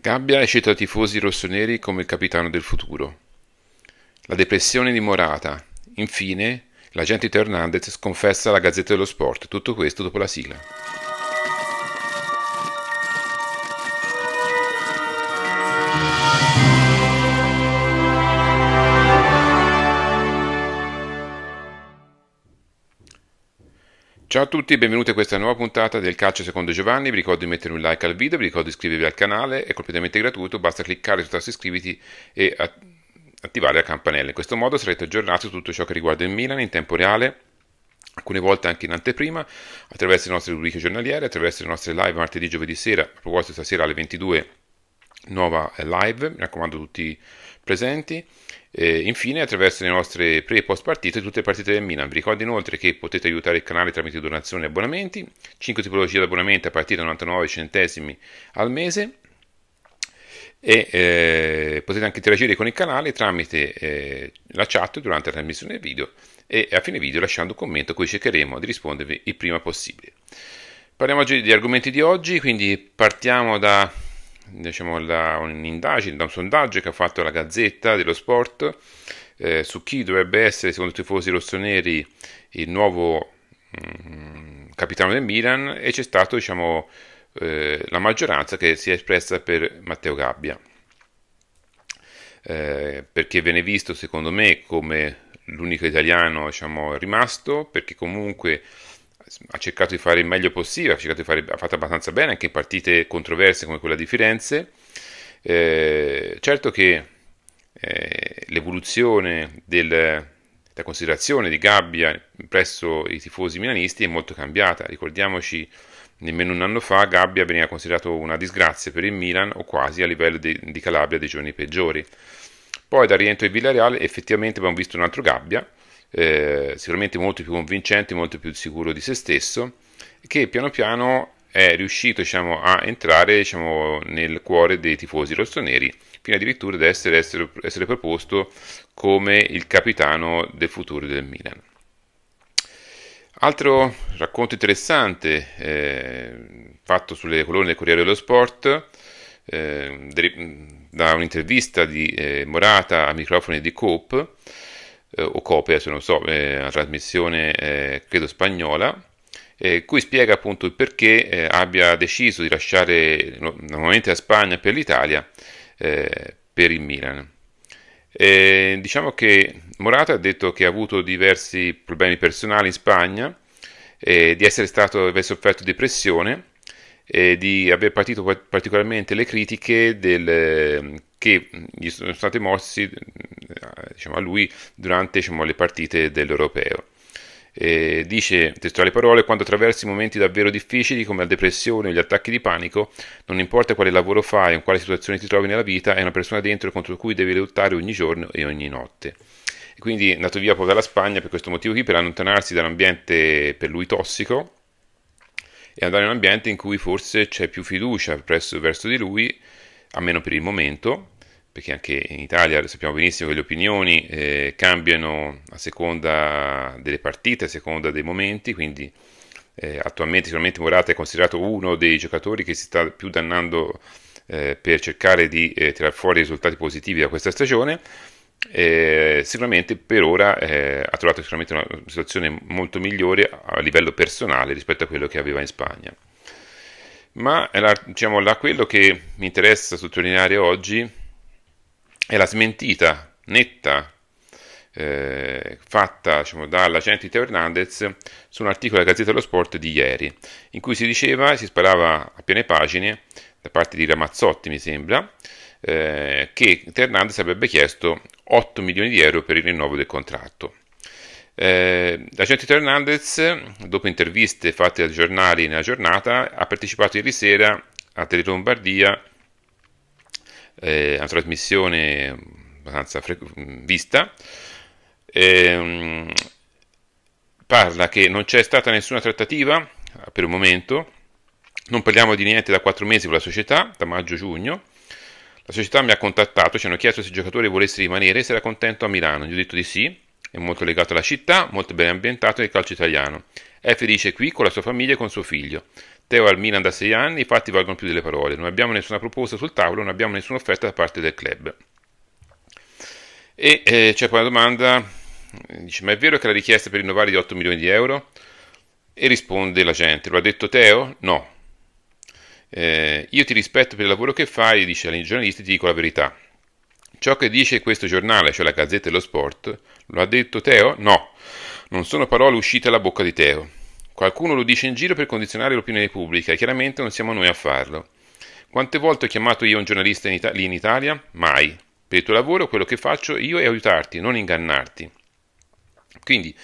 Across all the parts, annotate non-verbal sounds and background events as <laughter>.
Gabbia è scelto i tifosi rossoneri come il capitano del futuro. La depressione di Morata. Infine, l'agente Hernandez sconfessa la Gazzetta dello Sport. Tutto questo dopo la sigla. Ciao a tutti, e benvenuti a questa nuova puntata del Calcio Secondo Giovanni. Vi ricordo di mettere un like al video, vi ricordo di iscrivervi al canale, è completamente gratuito, basta cliccare sul tasto iscriviti e attivare la campanella. In questo modo sarete aggiornati su tutto ciò che riguarda il Milan in tempo reale alcune volte anche in anteprima, attraverso le nostre rubriche giornaliere, attraverso le nostre live martedì, e giovedì sera, a proposito stasera alle 22 nuova eh, live, mi raccomando tutti presenti. E infine, attraverso le nostre pre e post partite, tutte le partite del Milan. Vi ricordo inoltre che potete aiutare il canale tramite donazioni e abbonamenti, 5 tipologie di abbonamenti a partire da 99 centesimi al mese. E eh, potete anche interagire con il canale tramite eh, la chat durante la trasmissione video e a fine video lasciando un commento a cercheremo di rispondervi il prima possibile. Parliamo oggi degli argomenti di oggi, quindi partiamo da diciamo, la, un'indagine, da un sondaggio che ha fatto la Gazzetta dello Sport eh, su chi dovrebbe essere, secondo i tifosi rossoneri, il nuovo mh, mm, capitano del Milan e c'è stata diciamo, eh, la maggioranza che si è espressa per Matteo Gabbia. Eh, perché viene visto secondo me come l'unico italiano diciamo, rimasto, perché comunque ha cercato di fare il meglio possibile, ha, fare, ha fatto abbastanza bene anche in partite controverse come quella di Firenze. Eh, certo che eh, l'evoluzione della considerazione di Gabbia presso i tifosi milanisti è molto cambiata. Ricordiamoci, nemmeno un anno fa Gabbia veniva considerato una disgrazia per il Milan o quasi a livello di, di Calabria dei giorni peggiori. Poi dal rientro di Villarreal effettivamente abbiamo visto un altro Gabbia eh, sicuramente molto più convincente, molto più sicuro di se stesso, che piano piano è riuscito diciamo, a entrare diciamo, nel cuore dei tifosi rossoneri, fino addirittura ad essere, essere, essere proposto come il capitano del futuro del Milan. Altro racconto interessante eh, fatto sulle colonne del Corriere dello Sport eh, da un'intervista di eh, Morata a microfoni di Coop eh, o copia, se non so, è eh, una trasmissione eh, credo spagnola, cui spiega appunto il perché eh, abbia deciso di lasciare normalmente la Spagna per l'Italia eh, per il Milan. diciamo che Morata ha detto che ha avuto diversi problemi personali in Spagna, di essere stato, aver sofferto depressione, e di aver partito particolarmente le critiche del che mm, gli sono stati mossi mm, eh, diciamo, a lui durante diciamo, le partite dell'Europeo. E dice testuali parole: Quando attraversi momenti davvero difficili come la depressione o gli attacchi di panico, non importa quale lavoro fai o in quale situazione ti trovi nella vita, è una persona dentro contro cui devi lottare ogni giorno e ogni notte. E quindi è andato via poi dalla Spagna per questo motivo qui, per allontanarsi dall'ambiente per lui tossico e andare in un ambiente in cui forse c'è più fiducia presso, verso di lui, almeno per il momento, perché anche in Italia sappiamo benissimo che le opinioni eh, cambiano a seconda delle partite, a seconda dei momenti, quindi eh, attualmente sicuramente Morata è considerato uno dei giocatori che si sta più dannando eh, per cercare di eh, tirar fuori risultati positivi da questa stagione. sicuramente per ora eh, ha trovato sicuramente una situazione molto migliore a livello personale rispetto a quello che aveva in Spagna. Ma diciamo, la, quello che mi interessa sottolineare oggi è la smentita netta eh, fatta diciamo, dalla Centita Hernandez su un articolo della Gazzetta dello Sport di ieri, in cui si diceva, e si sparava a piene pagine, da parte di Ramazzotti mi sembra, eh, che Hernandez avrebbe chiesto 8 milioni di euro per il rinnovo del contratto. Eh, la Centita Hernandez, dopo interviste fatte da giornali nella giornata, ha partecipato ieri sera a Tele Lombardia è una trasmissione abbastanza frequ- vista. Ehm, parla che non c'è stata nessuna trattativa eh, per il momento, non parliamo di niente da quattro mesi con la società, da maggio-giugno. La società mi ha contattato, ci hanno chiesto se il giocatore volesse rimanere e se era contento a Milano. Gli ho detto di sì, è molto legato alla città, molto ben ambientato nel calcio italiano. È felice qui con la sua famiglia e con suo figlio. Teo al Milan da sei anni, i fatti valgono più delle parole. Non abbiamo nessuna proposta sul tavolo, non abbiamo nessuna offerta da parte del club. E eh, c'è poi una domanda, dice, ma è vero che la richiesta per rinnovare di 8 milioni di euro? E risponde la gente, lo ha detto Teo? No. Eh, io ti rispetto per il lavoro che fai, dice ai giornalisti, ti dico la verità. Ciò che dice questo giornale, cioè la Gazzetta dello Sport, lo ha detto Teo? No, non sono parole uscite dalla bocca di Teo. Qualcuno lo dice in giro per condizionare l'opinione pubblica e chiaramente non siamo noi a farlo. Quante volte ho chiamato io un giornalista in Ita- lì in Italia? Mai. Per il tuo lavoro quello che faccio io è aiutarti, non ingannarti. Quindi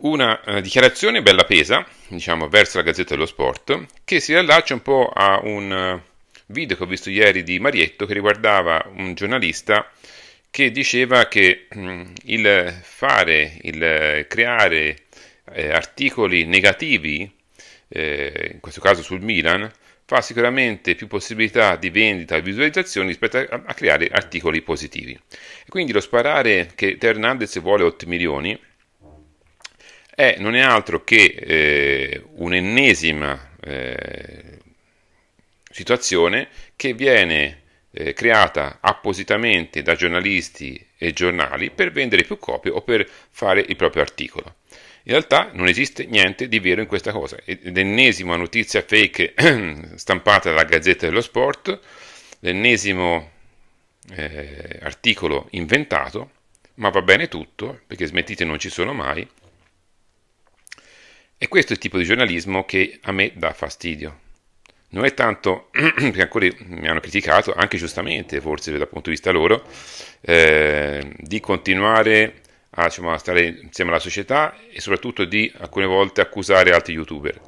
una eh, dichiarazione bella pesa, diciamo, verso la Gazzetta dello Sport, che si riallaccia un po' a un eh, video che ho visto ieri di Marietto che riguardava un giornalista che diceva che mh, mm, il fare, il creare eh, articoli negativi, eh, in questo caso sul Milan, fa sicuramente più possibilità di vendita e visualizzazioni rispetto a, a creare articoli positivi. E quindi lo sparare che Hernandez vuole 8 milioni è, eh, non è altro che eh, un'ennesima eh, situazione che viene eh, creata appositamente da giornalisti e giornali per vendere più copie o per fare il proprio articolo. In realtà non esiste niente di vero in questa cosa. Ed ennesima notizia fake <clears throat> stampata dalla Gazzetta dello Sport, l'ennesimo eh, articolo inventato, ma va bene tutto, perché smettite non ci sono mai. E questo è il tipo di giornalismo che a me dà fastidio. Non è tanto, <clears throat> perché ancora mi hanno criticato, anche giustamente, forse dal punto di vista loro, eh, di continuare a, diciamo, stare insieme alla società e soprattutto di alcune volte accusare altri youtuber.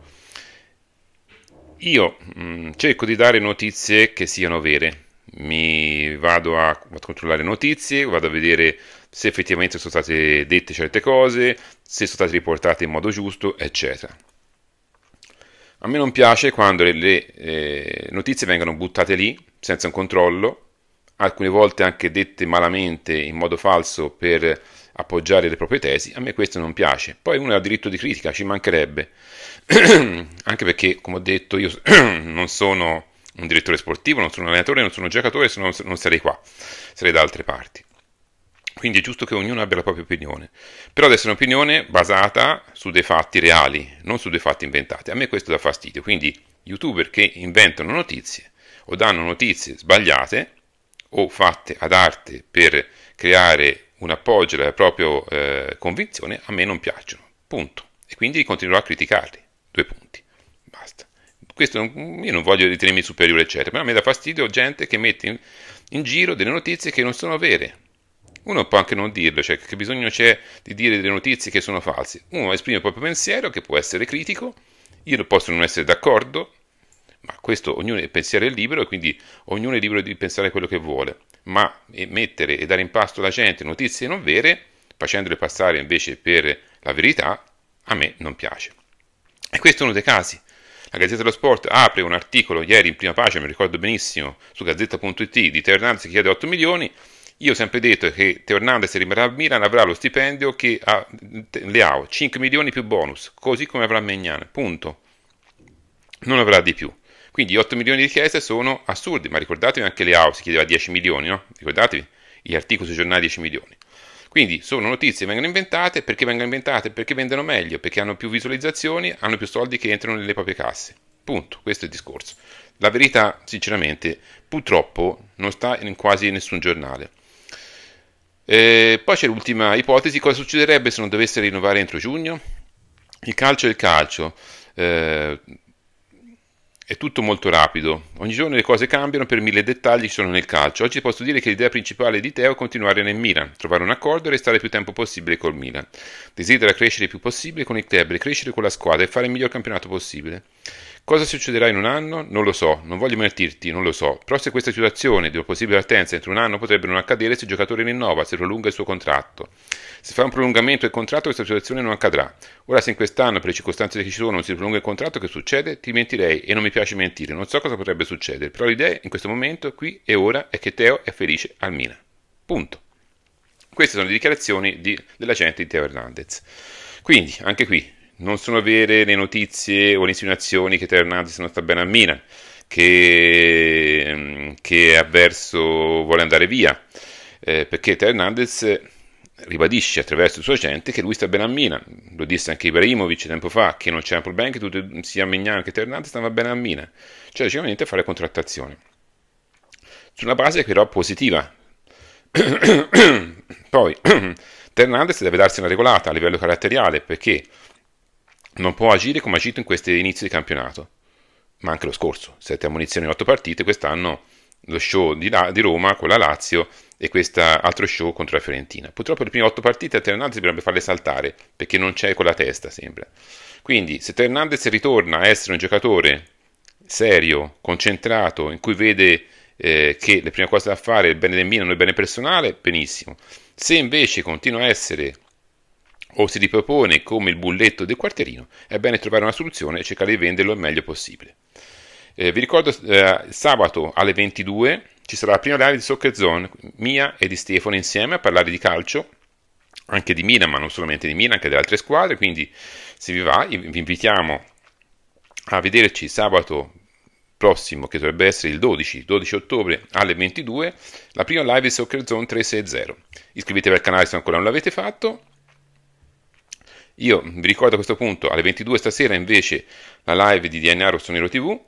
Io mh, mm, cerco di dare notizie che siano vere, mi vado a, a controllare notizie, vado a vedere se effettivamente sono state dette certe cose, se sono state riportate in modo giusto, eccetera. A me non piace quando le, le eh, notizie vengono buttate lì senza un controllo, alcune volte anche dette malamente in modo falso per appoggiare le proprie tesi, a me questo non piace. Poi uno ha diritto di critica, ci mancherebbe. <clears throat> Anche perché, come ho detto, io <clears throat> non sono un direttore sportivo, non sono un allenatore, non sono un giocatore, se non sarei qua, sarei da altre parti. Quindi è giusto che ognuno abbia la propria opinione. Però deve essere un'opinione basata su dei fatti reali, non su dei fatti inventati. A me questo dà fastidio. Quindi youtuber che inventano notizie o danno notizie sbagliate o fatte ad arte per creare un appoggio alle proprie eh, convinzioni a me non piacciono, punto. E quindi continuerò a criticarli, due punti, basta. Questo non, io non voglio ritenermi superiore, eccetera, però a me dà fastidio gente che mette in, in giro delle notizie che non sono vere. Uno può anche non dirlo, cioè che bisogno c'è di dire delle notizie che sono false. Uno esprime il proprio pensiero, che può essere critico, io posso non essere d'accordo, ma questo ognuno, il pensiero è libero, quindi ognuno è libero di pensare quello che vuole ma eh, mettere e dare in pasto alla gente notizie non vere, facendole passare invece per la verità, a me non piace. E questo è uno dei casi. La Gazzetta dello Sport apre un articolo ieri in prima pagina, mi ricordo benissimo, su gazzetta.it di Teo Hernandez che chiede 8 milioni. Io ho sempre detto che Teo Hernandez rimarrà a Milan avrà lo stipendio che ha Leao, 5 milioni più bonus, così come avrà Megnan, punto. Non avrà di più. Quindi 8 milioni di richieste sono assurdi, ma ricordatevi anche le si chiedeva 10 milioni, no? Ricordatevi gli articoli sui giornali 10 milioni. Quindi sono notizie che vengono inventate, perché vengono inventate? Perché vendono meglio, perché hanno più visualizzazioni, hanno più soldi che entrano nelle proprie casse. Punto, questo è il discorso. La verità, sinceramente, purtroppo non sta in quasi nessun giornale. E poi c'è l'ultima ipotesi, cosa succederebbe se non dovesse rinnovare entro giugno? Il calcio è il calcio. Eh, è tutto molto rapido. Ogni giorno le cose cambiano per mille dettagli che sono nel calcio. Oggi posso dire che l'idea principale di Teo è continuare nel Milan, trovare un accordo e restare il più tempo possibile col Milan. Desidera crescere il più possibile con il club, crescere con la squadra e fare il miglior campionato possibile. Cosa succederà in un anno? Non lo so, non voglio mentirti, non lo so. Però se questa situazione di possibile partenza entro un anno potrebbe non accadere se il giocatore rinnova, se prolunga il suo contratto. Se fa un prolungamento del contratto questa situazione non accadrà. Ora se in quest'anno per le circostanze che ci sono non si prolunga il contratto che succede? Ti mentirei e non mi piace mentire, non so cosa potrebbe succedere, però l'idea in questo momento, qui e ora, è che Teo è felice al Milan. Punto. Queste sono le dichiarazioni di, dell'agente di Teo Hernandez. Quindi, anche qui, non sono vere le notizie o le insinuazioni che Ternazzi non sta bene a Milan, che, mm, che avverso vuole andare via, eh, perché Hernandez ribadisce attraverso il suo agente che lui sta bene a Milan, lo disse anche Ibrahimovic tempo fa, che non c'è un problema che tutti, sia Mignano che Hernandez stava bene a Milan, cioè c'era niente a fare contrattazione. Sulla base però positiva. <coughs> Poi Hernandez <coughs> deve darsi una regolata a livello caratteriale perché non può agire come ha agito in questi inizi di campionato, ma anche lo scorso, 7 ammunizioni in 8 partite, quest'anno lo show di, la- di Roma con la Lazio e quest'altro show contro la Fiorentina. Purtroppo le prime 8 partite a Teo dovrebbe farle saltare, perché non c'è quella testa, sembra. Quindi se Teo Hernandez ritorna a essere un giocatore serio, concentrato, in cui vede eh, che le prime cose da fare è il bene del Milan, e il bene personale, benissimo. Se invece continua a essere o si ripropone come il bulletto del quartierino, è bene trovare una soluzione e cercare di venderlo il meglio possibile. Eh, vi ricordo, eh, sabato alle 22 ci sarà la prima live di Soccer Zone, mia e di Stefano insieme a parlare di calcio, anche di Milan, ma non solamente di Milan, anche delle altre squadre, quindi se vi va vi invitiamo a vederci sabato prossimo, che dovrebbe essere il 12, 12 ottobre alle 22, la prima live di Soccer Zone 360. Iscrivetevi al canale se ancora non l'avete fatto io vi ricordo a questo punto, alle 22 stasera invece, la live di DNA Rossonero TV.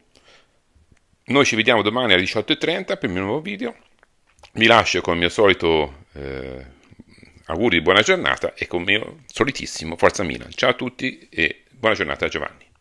Noi ci vediamo domani alle 18.30 per il mio nuovo video. Vi lascio con il mio solito eh, auguri di buona giornata e con il mio solitissimo Forza Milan. Ciao a tutti e buona giornata a Giovanni.